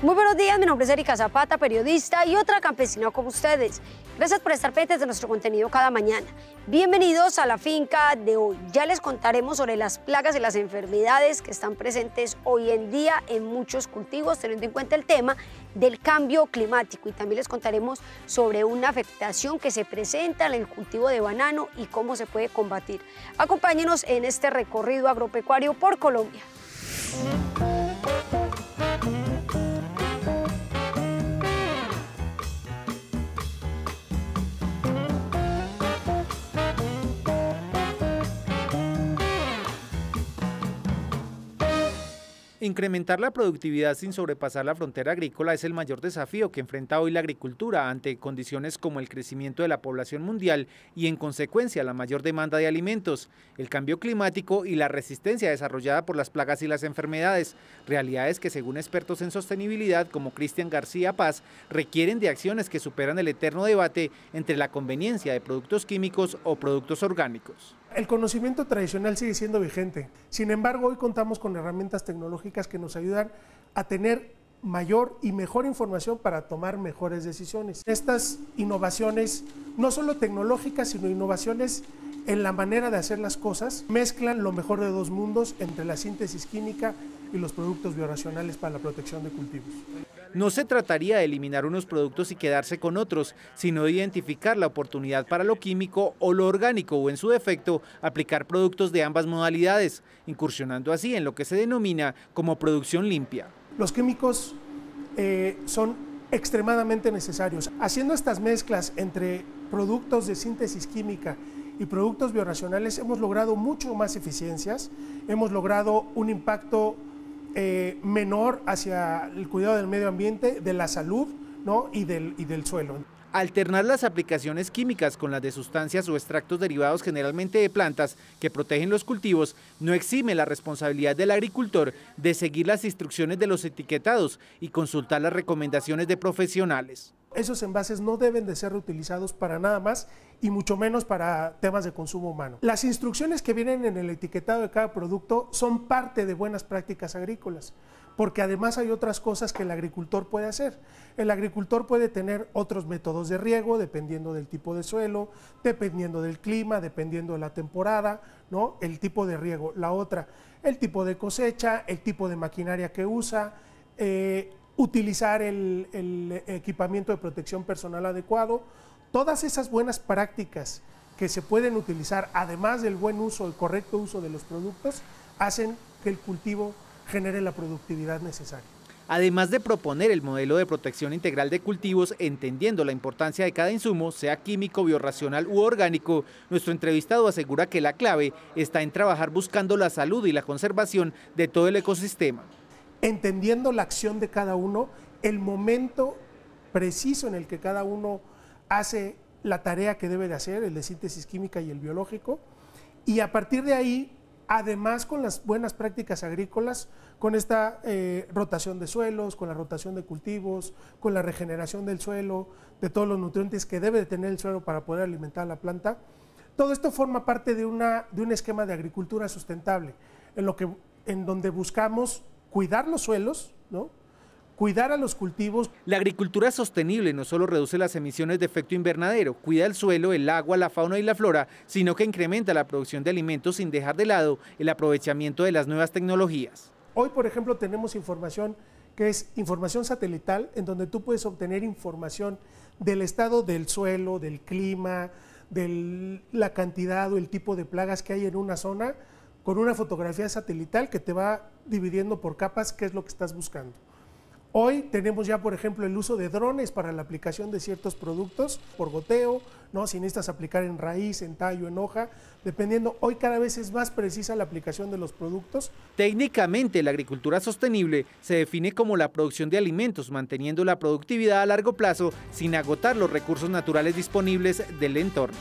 Muy buenos días, mi nombre es Erika Zapata, periodista y otra campesina como ustedes. Gracias por estar pendientes de nuestro contenido cada mañana. Bienvenidos a la finca de hoy. Ya les contaremos sobre las plagas y las enfermedades que están presentes hoy en día en muchos cultivos, teniendo en cuenta el tema del cambio climático. Y también les contaremos sobre una afectación que se presenta en el cultivo de banano y cómo se puede combatir. Acompáñenos en este recorrido agropecuario por Colombia. Incrementar la productividad sin sobrepasar la frontera agrícola es el mayor desafío que enfrenta hoy la agricultura ante condiciones como el crecimiento de la población mundial y en consecuencia la mayor demanda de alimentos, el cambio climático y la resistencia desarrollada por las plagas y las enfermedades, realidades que según expertos en sostenibilidad como Cristian García Paz requieren de acciones que superan el eterno debate entre la conveniencia de productos químicos o productos orgánicos. El conocimiento tradicional sigue siendo vigente. Sin embargo, hoy contamos con herramientas tecnológicas que nos ayudan a tener mayor y mejor información para tomar mejores decisiones. Estas innovaciones, no solo tecnológicas, sino innovaciones en la manera de hacer las cosas, mezclan lo mejor de dos mundos entre la síntesis química y los productos bioracionales para la protección de cultivos. No se trataría de eliminar unos productos y quedarse con otros, sino de identificar la oportunidad para lo químico o lo orgánico o en su defecto aplicar productos de ambas modalidades, incursionando así en lo que se denomina como producción limpia. Los químicos eh, son extremadamente necesarios. Haciendo estas mezclas entre productos de síntesis química y productos bioracionales hemos logrado mucho más eficiencias, hemos logrado un impacto eh, menor hacia el cuidado del medio ambiente, de la salud y, del, y del suelo. Alternar las aplicaciones químicas con las de sustancias o extractos derivados generalmente de plantas que protegen los cultivos no exime la responsabilidad del agricultor de seguir las instrucciones de los etiquetados y consultar las recomendaciones de profesionales. Esos envases no deben de ser utilizados para nada más y mucho menos para temas de consumo humano. Las instrucciones que vienen en el etiquetado de cada producto son parte de buenas prácticas agrícolas, porque además hay otras cosas que el agricultor puede hacer. El agricultor puede tener otros métodos de riego dependiendo del tipo de suelo, dependiendo del clima, dependiendo de la temporada, ¿no? El tipo de riego, la otra, el tipo de cosecha, el tipo de maquinaria que usa, eh, utilizar el, equipamiento de protección personal adecuado, todas esas buenas prácticas que se pueden utilizar, además del buen uso, el correcto uso de los productos, hacen que el cultivo genere la productividad necesaria. Además de proponer el modelo de protección integral de cultivos, entendiendo la importancia de cada insumo, sea químico, biorracional u orgánico, nuestro entrevistado asegura que la clave está en trabajar buscando la salud y la conservación de todo el ecosistema entendiendo la acción de cada uno, el momento preciso en el que cada uno hace la tarea que debe de hacer, el de síntesis química y el biológico, y a partir de ahí, además con las buenas prácticas agrícolas, con esta eh, rotación de suelos, con la rotación de cultivos, con la regeneración del suelo, de todos los nutrientes que debe de tener el suelo para poder alimentar a la planta, todo esto forma parte de, una, de un esquema de agricultura sustentable, en, lo que, en donde buscamos cuidar los suelos, ¿no? cuidar a los cultivos. La agricultura sostenible no solo reduce las emisiones de efecto invernadero, cuida el suelo, el agua, la fauna y la flora, sino que incrementa la producción de alimentos sin dejar de lado el aprovechamiento de las nuevas tecnologías. Hoy, por ejemplo, tenemos información que es información satelital, en donde tú puedes obtener información del estado del suelo, del clima, de la cantidad o el tipo de plagas que hay en una zona con una fotografía satelital que te va dividiendo por capas qué es lo que estás buscando. Hoy tenemos ya, por ejemplo, el uso de drones para la aplicación de ciertos productos por goteo, ¿no? si necesitas aplicar en raíz, en tallo, en hoja, dependiendo. Hoy cada vez es más precisa la aplicación de los productos. Técnicamente, la agricultura sostenible se define como la producción de alimentos, manteniendo la productividad a largo plazo sin agotar los recursos naturales disponibles del entorno.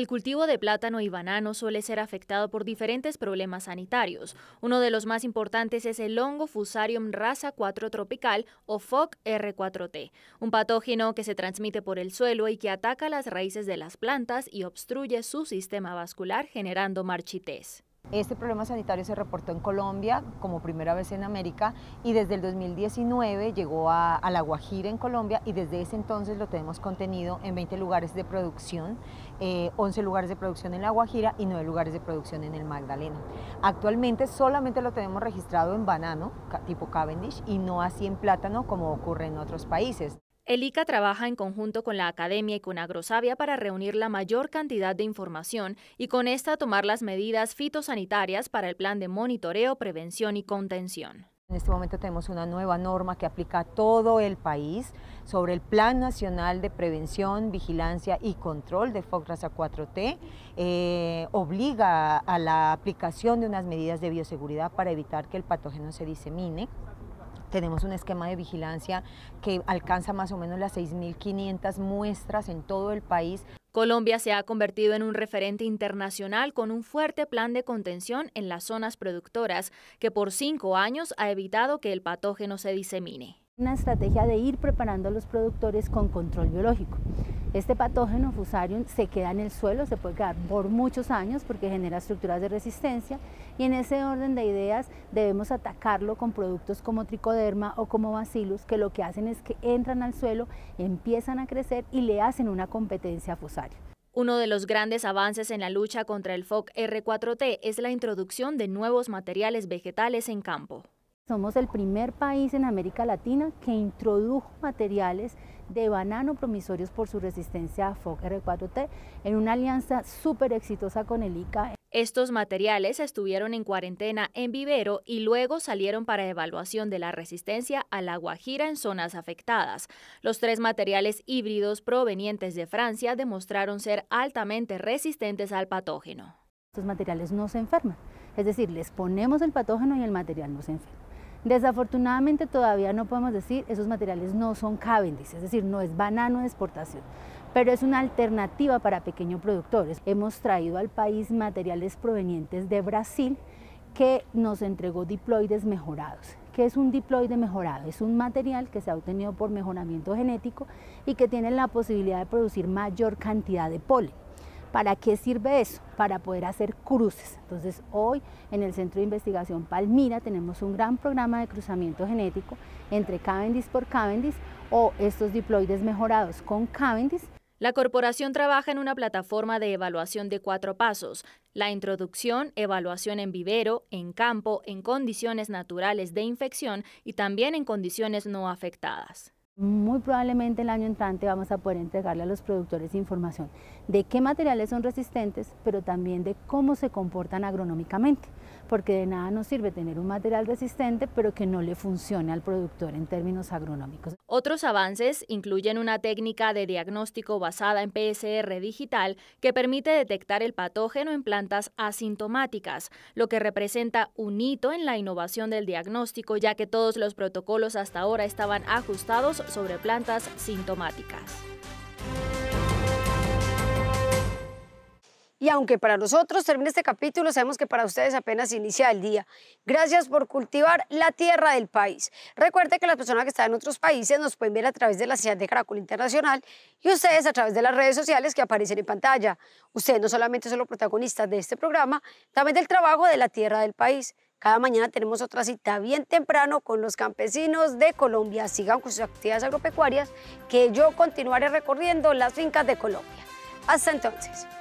El cultivo de plátano y banano suele ser afectado por diferentes problemas sanitarios. Uno de los más importantes es el hongo Fusarium rasa 4 tropical o FOC R4T, un patógeno que se transmite por el suelo y que ataca las raíces de las plantas y obstruye su sistema vascular generando marchitez. Este problema sanitario se reportó en Colombia como primera vez en América y desde el 2019 llegó a, La Guajira en Colombia y desde ese entonces lo tenemos contenido en 20 lugares de producción, 11 eh, lugares de producción en La Guajira y 9 lugares de producción en el Magdalena. Actualmente solamente lo tenemos registrado en banano, tipo Cavendish, y no así en plátano como ocurre en otros países. El ICA trabaja en conjunto con la academia y con Agrosavia para reunir la mayor cantidad de información y con esta tomar las medidas fitosanitarias para el plan de monitoreo, prevención y contención. En este momento tenemos una nueva norma que aplica a todo el país sobre el Plan Nacional de Prevención, Vigilancia y Control de focrasa 4T. Eh, obliga a la aplicación de unas medidas de bioseguridad para evitar que el patógeno se disemine. Tenemos un esquema de vigilancia que alcanza más o menos las 6.500 muestras en todo el país. Colombia se ha convertido en un referente internacional con un fuerte plan de contención en las zonas productoras, que por cinco años ha evitado que el patógeno se disemine. Una estrategia de ir preparando a los productores con control biológico. Este patógeno fusarium se queda en el suelo, se puede quedar por muchos años porque genera estructuras de resistencia y en ese orden de ideas debemos atacarlo con productos como tricoderma o como bacillus que lo que hacen es que entran al suelo, empiezan a crecer y le hacen una competencia a fusarium. Uno de los grandes avances en la lucha contra el FOC R4T es la introducción de nuevos materiales vegetales en campo. Somos el primer país en América Latina que introdujo materiales de banano promisorios por su resistencia a FOC R4T en una alianza súper exitosa con el ICA. E. Estos materiales estuvieron en cuarentena en vivero y luego salieron para evaluación de la resistencia a la guajira en zonas afectadas. Los tres materiales híbridos provenientes de Francia demostraron ser altamente resistentes al patógeno. Estos materiales no se enferman, es decir, les ponemos el patógeno y el material no se enferma. Desafortunadamente todavía no podemos decir esos materiales no son Cavendish, es decir, no es banano de exportación, pero es una alternativa para pequeños productores. Hemos traído al país materiales provenientes de Brasil que nos entregó diploides mejorados. ¿Qué es un diploide mejorado? Es un material que se ha obtenido por mejoramiento genético y que tiene la posibilidad de producir mayor cantidad de polen. ¿Para qué sirve eso? Para poder hacer cruces. Entonces hoy en el Centro de Investigación Palmira tenemos un gran programa de cruzamiento genético entre Cavendish por Cavendish o estos diploides mejorados con Cavendish. La corporación trabaja en una plataforma de evaluación de cuatro pasos, la introducción, evaluación en vivero, en campo, en condiciones naturales de infección y también en condiciones no afectadas. Muy probablemente el año entrante vamos a poder entregarle a los productores información de qué materiales son resistentes, pero también de cómo se comportan agronómicamente porque de nada nos sirve tener un material resistente, pero que no le funcione al productor en términos agronómicos. Otros avances incluyen una técnica de diagnóstico basada en PSR digital que permite detectar el patógeno en plantas asintomáticas, lo que representa un hito en la innovación del diagnóstico, ya que todos los protocolos hasta ahora estaban ajustados sobre plantas sintomáticas. Y aunque para nosotros termine este capítulo, sabemos que para ustedes apenas inicia el día. Gracias por cultivar la tierra del país. Recuerde que las personas que están en otros países nos pueden ver a través de la Ciudad de Caracol Internacional y ustedes a través de las redes sociales que aparecen en pantalla. Ustedes no solamente son los protagonistas de este programa, también del trabajo de la tierra del país. Cada mañana tenemos otra cita bien temprano con los campesinos de Colombia. Sigan con sus actividades agropecuarias que yo continuaré recorriendo las fincas de Colombia. Hasta entonces.